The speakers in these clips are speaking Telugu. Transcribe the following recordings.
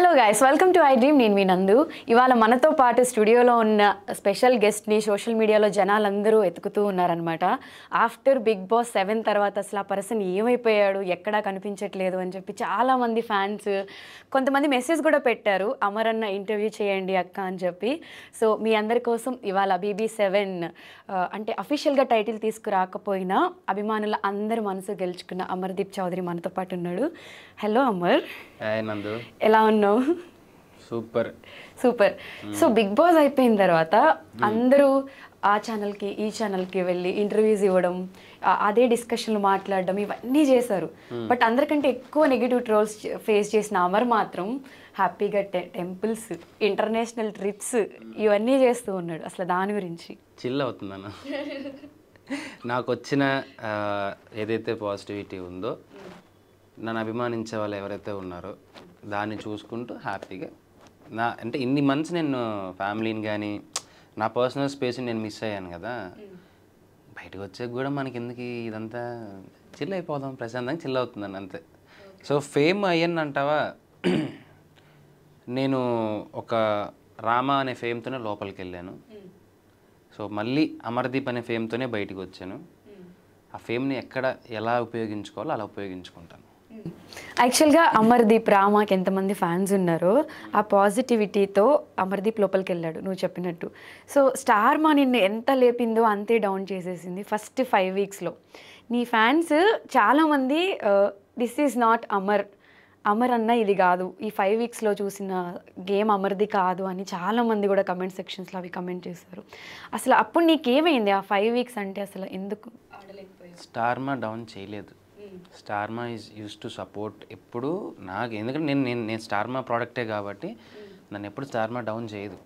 hello guys welcome to I dream నేను మీ నందు ఇవాళ మనతో పాటు స్టూడియోలో ఉన్న స్పెషల్ గెస్ట్ని సోషల్ మీడియాలో జనాలందరూ ఎతుకుతూ ఉన్నారనమాట ఆఫ్టర్ బిగ్ బాస్ సెవెన్ తర్వాత అసలు ఆ పర్సన్ ఏమైపోయాడు ఎక్కడా కనిపించట్లేదు అని చెప్పి చాలామంది ఫ్యాన్స్ కొంతమంది మెసేజ్ కూడా పెట్టారు అమర్ అన్న ఇంటర్వ్యూ చేయండి అక్క అని చెప్పి సో మీ అందరి కోసం ఇవాళ బీబీ సెవెన్ అంటే అఫీషియల్గా టైటిల్ తీసుకురాకపోయినా అభిమానుల అందరి మనసు గెలుచుకున్న అమర్దీప్ చౌదరి మనతో పాటు ఉన్నాడు హలో అమర్ ఎలా ఉన్నావు ఉన్నావు super super so Bigg Boss అయిపోయిన తర్వాత అందరూ ఆ ఛానల్కి ఈ ఛానల్కి వెళ్ళి ఇంటర్వ్యూస్ ఇవ్వడం అదే డిస్కషన్లు మాట్లాడడం ఇవన్నీ చేశారు బట్ అందరికంటే ఎక్కువ నెగిటివ్ ట్రోల్స్ ఫేస్ చేసిన అమర్ మాత్రం హ్యాపీగా టెంపుల్స్ ఇంటర్నేషనల్ ట్రిప్స్ ఇవన్నీ చేస్తూ ఉన్నాడు అసలు దాని గురించి చిల్ అవుతుందన్న నాకు వచ్చిన ఏదైతే పాజిటివిటీ ఉందో నన్ను అభిమానించే వాళ్ళు ఎవరైతే ఉన్నారో దాన్ని చూసుకుంటూ హ్యాపీగా నా అంటే ఇన్ని మంత్స్ నేను ఫ్యామిలీని కానీ నా పర్సనల్ స్పేస్ని నేను మిస్ అయ్యాను కదా బయటకు వచ్చే కూడా మనకి ఎందుకు ఇదంతా చిల్ అయిపోదాం ప్రశాంతంగా చిల్ అవుతుందని అంతే సో ఫేమ్ అయ్యాను అంటావా నేను ఒక రామ అనే ఫేమ్తోనే లోపలికి వెళ్ళాను సో మళ్ళీ అమర్దీప్ అనే ఫేమ్తోనే బయటకు వచ్చాను ఆ ఫేమ్ని ఎక్కడ ఎలా ఉపయోగించుకోవాలో అలా ఉపయోగించుకుంటాను యాక్చువల్గా అమర్దీప్ రామాకి ఎంతమంది ఫ్యాన్స్ ఉన్నారో ఆ పాజిటివిటీతో అమర్దీప్ లోపలికి వెళ్ళాడు నువ్వు చెప్పినట్టు సో స్టార్ మా నిన్ను ఎంత లేపిందో అంతే డౌన్ చేసేసింది ఫస్ట్ ఫైవ్ వీక్స్లో నీ ఫ్యాన్స్ చాలామంది this is not Amar Amar అన్న ఇది కాదు ఈ ఫైవ్ వీక్స్లో చూసిన గేమ్ అమర్ది కాదు అని చాలామంది కూడా కమెంట్ సెక్షన్స్లో అవి కమెంట్ చేశారు అసలు అప్పుడు నీకేమైంది ఆ ఫైవ్ వీక్స్ అంటే అసలు ఎందుకు స్టార్ మా డౌన్ చేయలేదు Star Maa is use to support ఎప్పుడు నాకు ఎందుకంటే నేను నేను నేను స్టార్మా ప్రోడక్టే కాబట్టి నన్ను ఎప్పుడు స్టార్మా డౌన్ చేయదు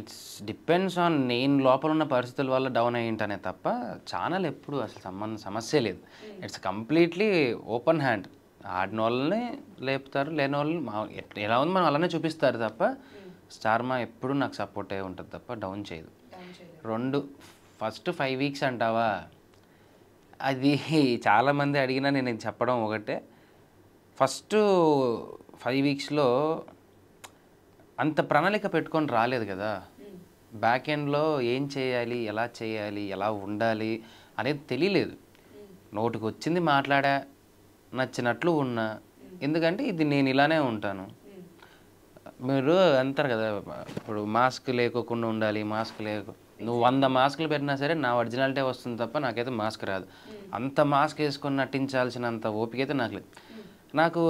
ఇట్స్ డిపెండ్స్ ఆన్ నేను లోపల ఉన్న పరిస్థితుల వల్ల డౌన్ అయ్యింటనే తప్ప ఛానల్ ఎప్పుడు అసలు సంబంధం సమస్య లేదు ఇట్స్ కంప్లీట్లీ ఓపెన్ హ్యాండ్ ఆడిన వాళ్ళని లేపుతారు లేని వాళ్ళని ఎలా ఉంది మనం అలానే చూపిస్తారు తప్ప స్టార్మా ఎప్పుడు నాకు సపోర్ట్ అయ్యి ఉంటుంది తప్ప డౌన్ చేయదు రెండు ఫస్ట్ ఫైవ్ వీక్స్ అంటావా అది చాలామంది అడిగినా నేను చెప్పడం ఒకటే ఫస్ట్ ఫైవ్ వీక్స్లో అంత ప్రణాళిక పెట్టుకొని రాలేదు కదా బ్యాక్ ఎండ్లో ఏం చేయాలి ఎలా చేయాలి ఎలా ఉండాలి అనేది తెలియలేదు నోటికి వచ్చింది మాట్లాడా నచ్చినట్లు ఉన్నా ఎందుకంటే ఇది నేను ఇలానే ఉంటాను మీరు అంటారు కదా ఇప్పుడు మాస్క్ లేకోకుండా ఉండాలి మాస్క్ లేకు నువ్వు వంద మాస్కులు పెట్టినా సరే నా ఒరిజినాలిటీ వస్తుంది తప్ప నాకైతే మాస్క్ రాదు అంత మాస్క్ వేసుకొని నటించాల్సినంత ఓపిక అయితే నాకు లేదు నాకు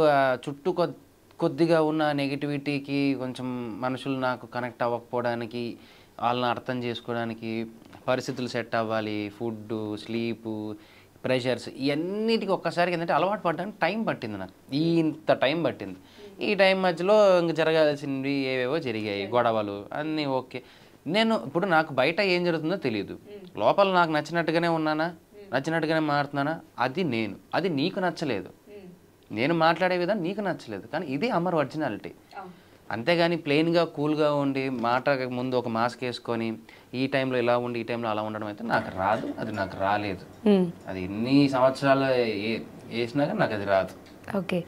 చుట్టూ కొద్దిగా ఉన్న నెగిటివిటీకి కొంచెం మనుషులు నాకు కనెక్ట్ అవ్వకపోవడానికి వాళ్ళని అర్థం చేసుకోవడానికి పరిస్థితులు సెట్ అవ్వాలి ఫుడ్ స్లీపు ప్రెషర్స్ ఇవన్నిటికి ఒక్కసారి ఏంటంటే అలవాటు పడడానికి టైం పట్టింది నాకు ఈ ఇంత టైం పట్టింది ఈ టైం మధ్యలో ఇంక జరగాల్సినవి ఏవేవో జరిగాయి గొడవలు అన్నీ ఓకే నేను ఇప్పుడు నాకు బయట ఏం జరుగుతుందో తెలియదు లోపల నాకు నచ్చినట్టుగానే ఉన్నానా నచ్చినట్టుగానే మారుతున్నానా అది నేను అది నీకు నచ్చలేదు నేను మాట్లాడే విధానం నీకు నచ్చలేదు కానీ ఇది అమర్ ఒరిజినాలిటీ అంతేగాని ప్లెయిన్గా కూల్గా ఉండి మాట ముందు ఒక మాస్క్ వేసుకొని ఈ టైంలో ఇలా ఉండి ఈ టైంలో అలా ఉండడం అయితే నాకు రాదు అది నాకు రాలేదు అది ఎన్ని సంవత్సరాలు వేసినాక నాకు అది రాదు ఓకే